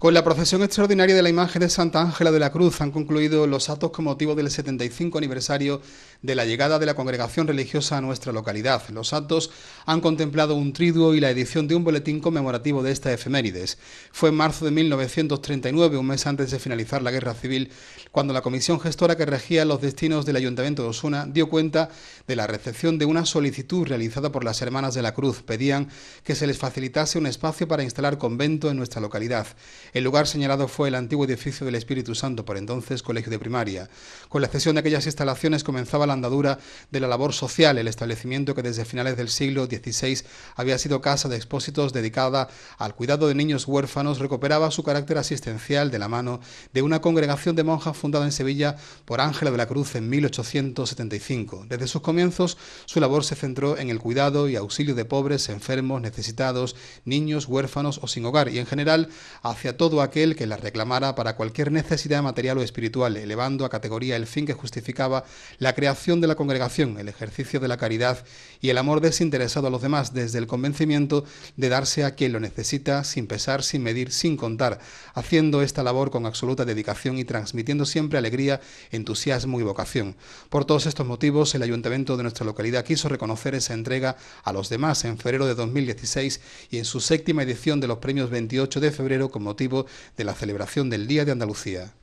Con la procesión extraordinaria de la imagen de Santa Ángela de la Cruz han concluido los actos con motivo del 75 aniversario de la llegada de la congregación religiosa a nuestra localidad. Los actos han contemplado un triduo y la edición de un boletín conmemorativo de esta efemérides. Fue en marzo de 1939, un mes antes de finalizar la guerra civil, cuando la comisión gestora que regía los destinos del Ayuntamiento de Osuna dio cuenta de la recepción de una solicitud realizada por las Hermanas de la Cruz. Pedían que se les facilitase un espacio para instalar convento en nuestra localidad. El lugar señalado fue el antiguo edificio del Espíritu Santo, por entonces colegio de primaria. Con la cesión de aquellas instalaciones comenzaba la andadura de la labor social, el establecimiento que desde finales del siglo XVI había sido casa de expósitos dedicada al cuidado de niños huérfanos, recuperaba su carácter asistencial de la mano de una congregación de monjas fundada en Sevilla por Ángela de la Cruz en 1875. Desde sus comienzos, su labor se centró en el cuidado y auxilio de pobres, enfermos, necesitados, niños, huérfanos o sin hogar y en general hacia todo aquel que la reclamara para cualquier necesidad material o espiritual, elevando a categoría el fin que justificaba la creación de la congregación, el ejercicio de la caridad y el amor desinteresado a los demás desde el convencimiento de darse a quien lo necesita sin pesar, sin medir, sin contar, haciendo esta labor con absoluta dedicación y transmitiendo siempre alegría, entusiasmo y vocación. Por todos estos motivos, el ayuntamiento de nuestra localidad quiso reconocer esa entrega a los demás en febrero de 2016 y en su séptima edición de los premios 28 de febrero con motivo de la celebración del Día de Andalucía.